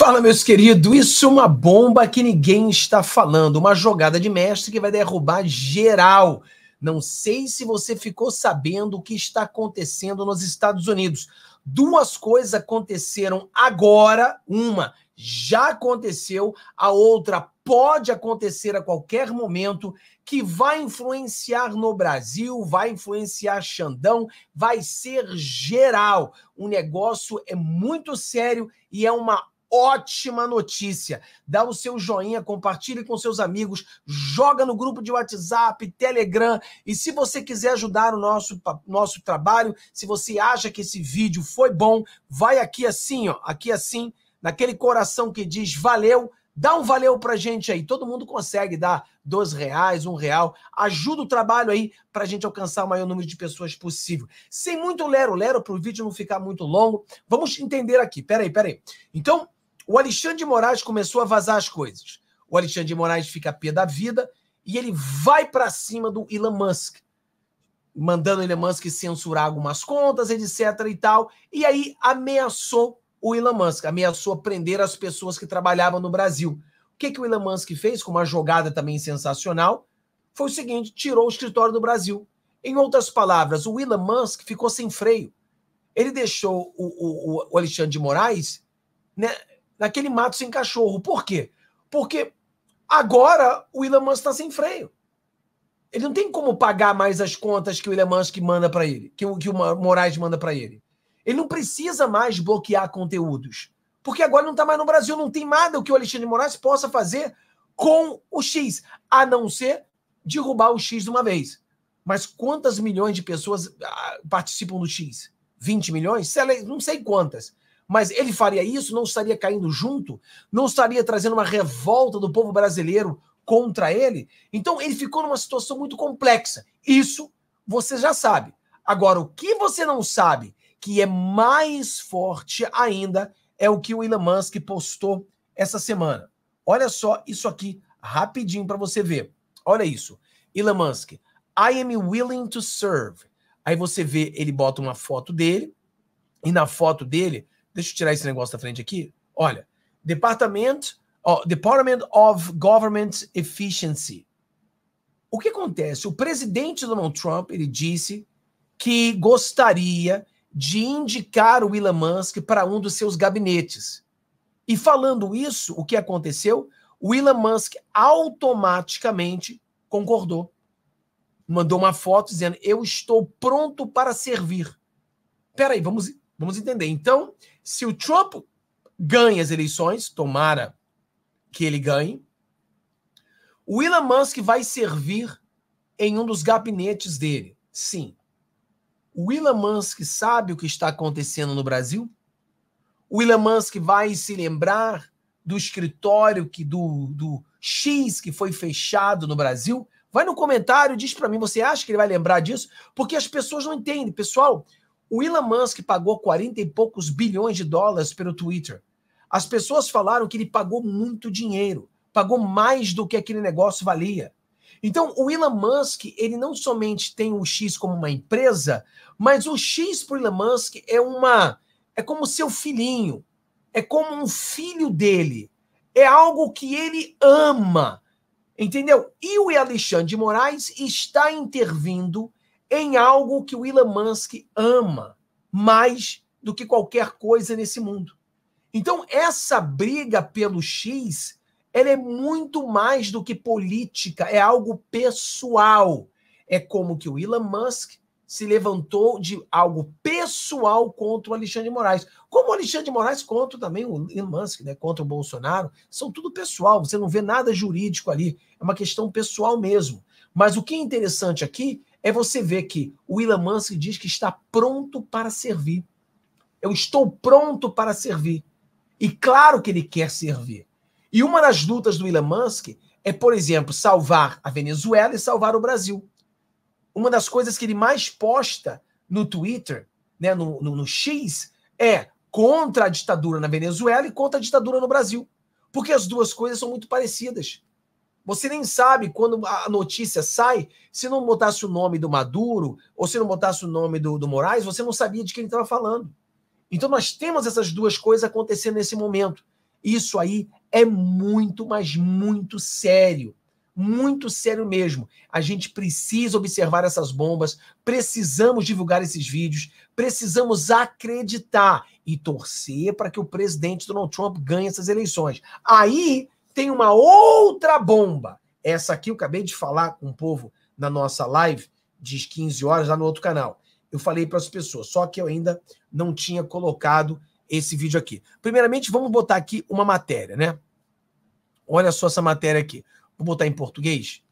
Fala, meus queridos, isso é uma bomba que ninguém está falando, uma jogada de mestre que vai derrubar geral. Não sei se você ficou sabendo o que está acontecendo nos Estados Unidos. Duas coisas aconteceram agora, uma já aconteceu, a outra pode acontecer a qualquer momento, que vai influenciar no Brasil, vai influenciar Xandão, vai ser geral. O negócio é muito sério e é uma ótima notícia. Dá o seu joinha, compartilhe com seus amigos, joga no grupo de WhatsApp, Telegram. E se você quiser ajudar o nosso, nosso trabalho, se você acha que esse vídeo foi bom, vai aqui assim, ó, aqui assim, naquele coração que diz valeu. Dá um valeu pra gente aí. Todo mundo consegue dar dois reais, um real. Ajuda o trabalho aí pra gente alcançar o maior número de pessoas possível. Sem muito lero-lero, pro vídeo não ficar muito longo, vamos entender aqui. Peraí, peraí. Então, o Alexandre de Moraes começou a vazar as coisas. O Alexandre de Moraes fica pé da vida e ele vai para cima do Elon Musk, mandando o Elon Musk censurar algumas contas, etc e tal. E aí ameaçou o Elon Musk, ameaçou prender as pessoas que trabalhavam no Brasil. O que, que o Elon Musk fez, com uma jogada também sensacional, foi o seguinte: tirou o escritório do Brasil. Em outras palavras, o Elon Musk ficou sem freio. Ele deixou o, o, o Alexandre de Moraes né, naquele mato sem cachorro. Por quê? Porque agora o Elon Musk está sem freio. Ele não tem como pagar mais as contas que o Elon Musk manda para ele, que o, que o Moraes manda para ele. Ele não precisa mais bloquear conteúdos. Porque agora não está mais no Brasil, não tem nada que o Alexandre Moraes possa fazer com o X, a não ser derrubar o X de uma vez. Mas quantas milhões de pessoas ah, participam do X? 20 milhões? Não sei quantas. Mas ele faria isso, não estaria caindo junto, não estaria trazendo uma revolta do povo brasileiro contra ele. Então ele ficou numa situação muito complexa. Isso você já sabe. Agora, o que você não sabe, que é mais forte ainda, é o que o Elon Musk postou essa semana. Olha só isso aqui rapidinho para você ver. Olha isso. Elon Musk, I am willing to serve. Aí você vê, ele bota uma foto dele, e na foto dele Deixa eu tirar esse negócio da frente aqui. Olha, Departamento, oh, Department of Government Efficiency. O que acontece? O presidente Donald Trump ele disse que gostaria de indicar o Elon Musk para um dos seus gabinetes. E falando isso, o que aconteceu? O Elon Musk automaticamente concordou. Mandou uma foto dizendo: Eu estou pronto para servir. Peraí, vamos, vamos entender. Então, se o Trump ganha as eleições, tomara que ele ganhe, o Elon Musk vai servir em um dos gabinetes dele. Sim. O Elon Musk sabe o que está acontecendo no Brasil? O Elon Musk vai se lembrar do escritório que do, do X que foi fechado no Brasil? Vai no comentário, diz para mim, você acha que ele vai lembrar disso? Porque as pessoas não entendem. Pessoal, o Elon Musk pagou 40 e poucos bilhões de dólares pelo Twitter. As pessoas falaram que ele pagou muito dinheiro, pagou mais do que aquele negócio valia. Então, o Elon Musk, ele não somente tem o X como uma empresa, mas o X para o Elon Musk é uma é como seu filhinho, é como um filho dele, é algo que ele ama. Entendeu? E o Alexandre de Moraes está intervindo em algo que o Elon Musk ama mais do que qualquer coisa nesse mundo. Então, essa briga pelo X, ela é muito mais do que política, é algo pessoal. É como que o Elon Musk se levantou de algo pessoal contra o Alexandre de Moraes. Como o Alexandre de Moraes contra também o Elon Musk, né, contra o Bolsonaro, são tudo pessoal, você não vê nada jurídico ali, é uma questão pessoal mesmo. Mas o que é interessante aqui é você ver que o Elon Musk diz que está pronto para servir. Eu estou pronto para servir. E claro que ele quer servir. E uma das lutas do Elon Musk é, por exemplo, salvar a Venezuela e salvar o Brasil. Uma das coisas que ele mais posta no Twitter, né, no, no, no X, é contra a ditadura na Venezuela e contra a ditadura no Brasil. Porque as duas coisas são muito parecidas. Você nem sabe quando a notícia sai, se não botasse o nome do Maduro ou se não botasse o nome do, do Moraes, você não sabia de quem ele estava falando. Então nós temos essas duas coisas acontecendo nesse momento. Isso aí é muito, mas muito sério. Muito sério mesmo. A gente precisa observar essas bombas, precisamos divulgar esses vídeos, precisamos acreditar e torcer para que o presidente Donald Trump ganhe essas eleições. Aí tem uma outra bomba. Essa aqui eu acabei de falar com o povo na nossa live de 15 horas lá no outro canal. Eu falei para as pessoas, só que eu ainda não tinha colocado esse vídeo aqui. Primeiramente, vamos botar aqui uma matéria, né? Olha só essa matéria aqui. Vou botar em português.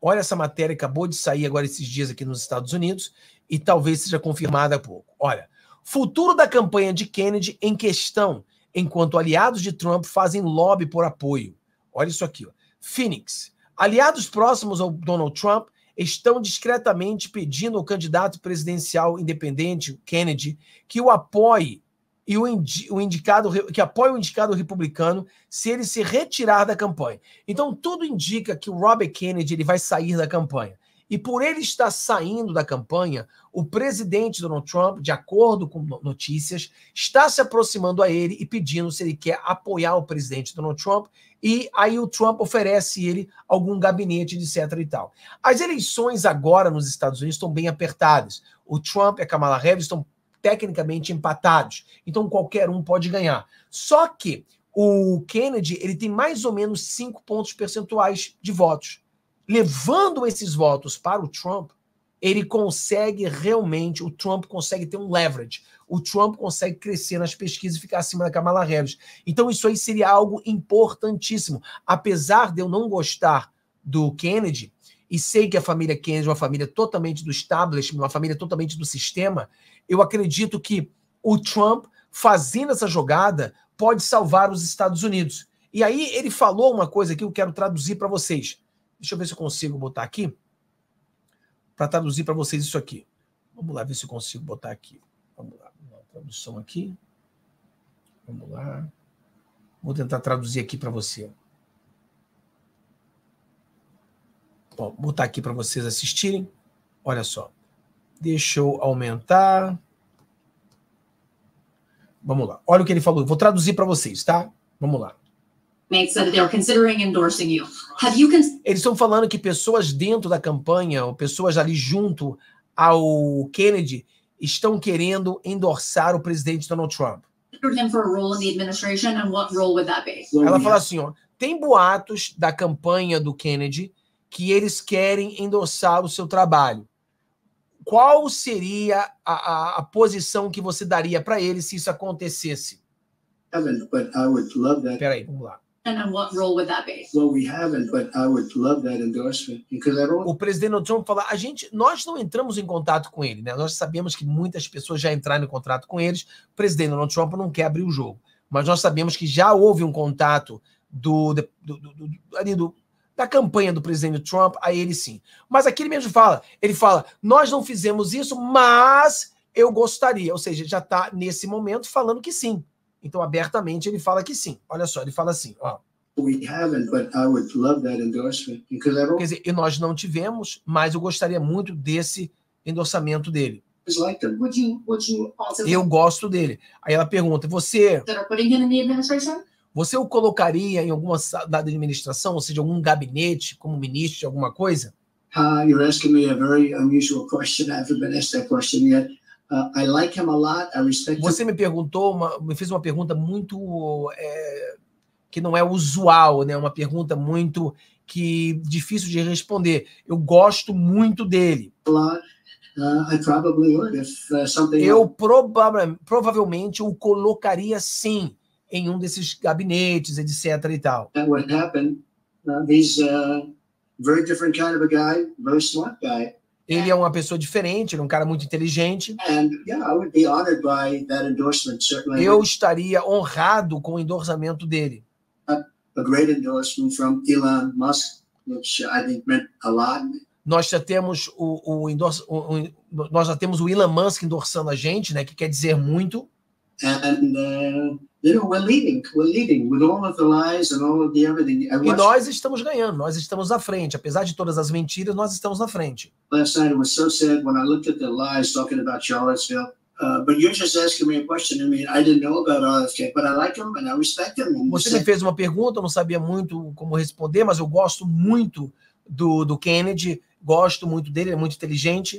Olha essa matéria, acabou de sair agora esses dias aqui nos Estados Unidos e talvez seja confirmada há pouco. Olha, futuro da campanha de Kennedy em questão enquanto aliados de Trump fazem lobby por apoio. Olha isso aqui. Ó. Phoenix. Aliados próximos ao Donald Trump estão discretamente pedindo ao candidato presidencial independente, Kennedy, que o apoie e o, indi o indicado que apoie o indicado republicano se ele se retirar da campanha. Então tudo indica que o Robert Kennedy ele vai sair da campanha. E por ele estar saindo da campanha, o presidente Donald Trump, de acordo com notícias, está se aproximando a ele e pedindo se ele quer apoiar o presidente Donald Trump. E aí o Trump oferece ele algum gabinete, etc. e tal. As eleições agora nos Estados Unidos estão bem apertadas. O Trump e a Kamala Harris estão tecnicamente empatados. Então qualquer um pode ganhar. Só que o Kennedy ele tem mais ou menos 5 pontos percentuais de votos levando esses votos para o Trump, ele consegue realmente, o Trump consegue ter um leverage. O Trump consegue crescer nas pesquisas e ficar acima da Kamala Harris. Então isso aí seria algo importantíssimo. Apesar de eu não gostar do Kennedy, e sei que a família Kennedy é uma família totalmente do establishment, uma família totalmente do sistema, eu acredito que o Trump, fazendo essa jogada, pode salvar os Estados Unidos. E aí ele falou uma coisa que eu quero traduzir para vocês. Deixa eu ver se eu consigo botar aqui para traduzir para vocês isso aqui. Vamos lá ver se eu consigo botar aqui. Vamos lá, uma tradução aqui. Vamos lá. Vou tentar traduzir aqui para você. Bom, vou botar aqui para vocês assistirem. Olha só. Deixa eu aumentar. Vamos lá. Olha o que ele falou. Vou traduzir para vocês, tá? Vamos lá. Eles estão falando que pessoas dentro da campanha, ou pessoas ali junto ao Kennedy, estão querendo endossar o presidente Donald Trump. Ela fala assim, ó, tem boatos da campanha do Kennedy que eles querem endossar o seu trabalho. Qual seria a, a, a posição que você daria para ele se isso acontecesse? Peraí, vamos lá. O presidente Trump fala: a gente, nós não entramos em contato com ele, né? Nós sabemos que muitas pessoas já entraram em contato com eles. O presidente Donald Trump não quer abrir o jogo, mas nós sabemos que já houve um contato do, do, do, do ali do da campanha do presidente Trump a ele sim. Mas aqui ele mesmo fala, ele fala: "Nós não fizemos isso, mas eu gostaria". Ou seja, já está nesse momento falando que sim. Então, abertamente, ele fala que sim. Olha só, ele fala assim, ó. Quer dizer, e nós não tivemos, mas eu gostaria muito desse endossamento dele. Eu gosto dele. Aí ela pergunta, você... Você o colocaria em alguma da administração, ou seja, algum gabinete, como ministro de alguma coisa? Uh, you're asking me a very unusual question. I haven't been asked that question yet. Uh, I like him a lot, I respect Você him. me perguntou, uma, me fez uma pergunta muito é, que não é usual, né? Uma pergunta muito que difícil de responder. Eu gosto muito dele. Uh, uh, Eu provavelmente o colocaria sim em um desses gabinetes, etc. e tal. That would happen. Uh, he's a uh, very different kind of a guy, very smart guy. Ele é. é uma pessoa diferente, ele é um cara muito inteligente. Eu estaria honrado com o endorsamento dele. nós já temos o, o, endorse, o, o, nós já temos o Elon Musk endossando a gente, né? Que quer dizer muito. And, uh, e nós estamos ganhando, nós estamos na frente, apesar de todas as mentiras, nós estamos na frente. Last night it was so sad when I looked at the lies talking about Charlottesville. Você me fez uma pergunta, eu não sabia muito como responder, mas eu gosto muito do, do Kennedy, gosto muito dele, ele é muito inteligente.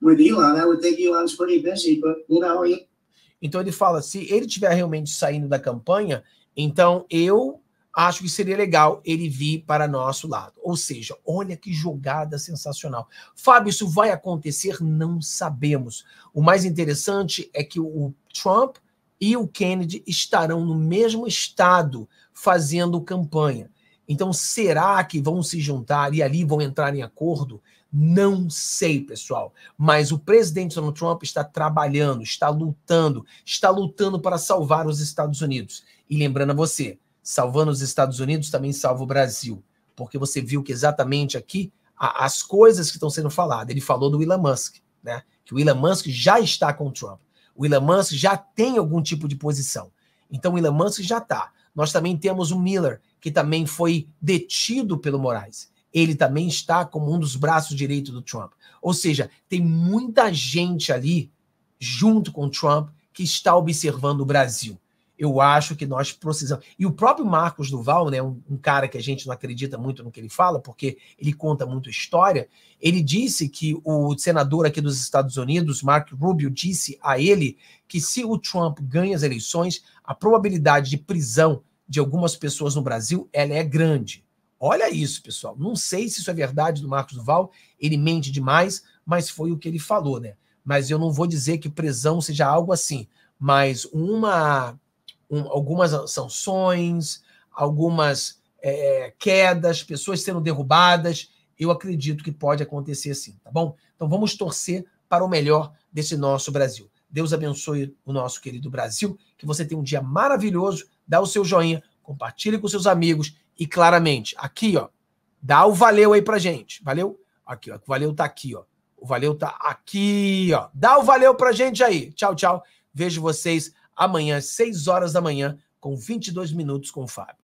with Elon, I would think Elon's pretty busy, but you know. He... Então ele fala, se ele tiver realmente saindo da campanha, então eu acho que seria legal ele vir para nosso lado. Ou seja, olha que jogada sensacional. Fábio, isso vai acontecer? Não sabemos. O mais interessante é que o Trump e o Kennedy estarão no mesmo estado fazendo campanha. Então, será que vão se juntar e ali vão entrar em acordo? Não sei, pessoal, mas o presidente Donald Trump está trabalhando, está lutando, está lutando para salvar os Estados Unidos. E lembrando a você, salvando os Estados Unidos também salva o Brasil, porque você viu que exatamente aqui as coisas que estão sendo faladas. Ele falou do Elon Musk, né? Que o Elon Musk já está com o Trump. O Elon Musk já tem algum tipo de posição. Então o Elon Musk já está. Nós também temos o Miller, que também foi detido pelo Moraes ele também está como um dos braços direitos do Trump. Ou seja, tem muita gente ali, junto com o Trump, que está observando o Brasil. Eu acho que nós precisamos. E o próprio Marcos Duval, né, um, um cara que a gente não acredita muito no que ele fala, porque ele conta muito história, ele disse que o senador aqui dos Estados Unidos, Mark Rubio, disse a ele que se o Trump ganha as eleições, a probabilidade de prisão de algumas pessoas no Brasil ela é grande. Olha isso, pessoal. Não sei se isso é verdade do Marcos Duval, ele mente demais, mas foi o que ele falou, né? Mas eu não vou dizer que prisão seja algo assim, mas uma um, algumas sanções, algumas é, quedas, pessoas sendo derrubadas, eu acredito que pode acontecer sim, tá bom? Então vamos torcer para o melhor desse nosso Brasil. Deus abençoe o nosso querido Brasil, que você tenha um dia maravilhoso, dá o seu joinha, compartilhe com seus amigos e claramente. Aqui, ó. Dá o valeu aí pra gente. Valeu? Aqui, ó. O valeu tá aqui, ó. O valeu tá aqui, ó. Dá o valeu pra gente aí. Tchau, tchau. Vejo vocês amanhã, 6 horas da manhã, com 22 minutos com o Fábio.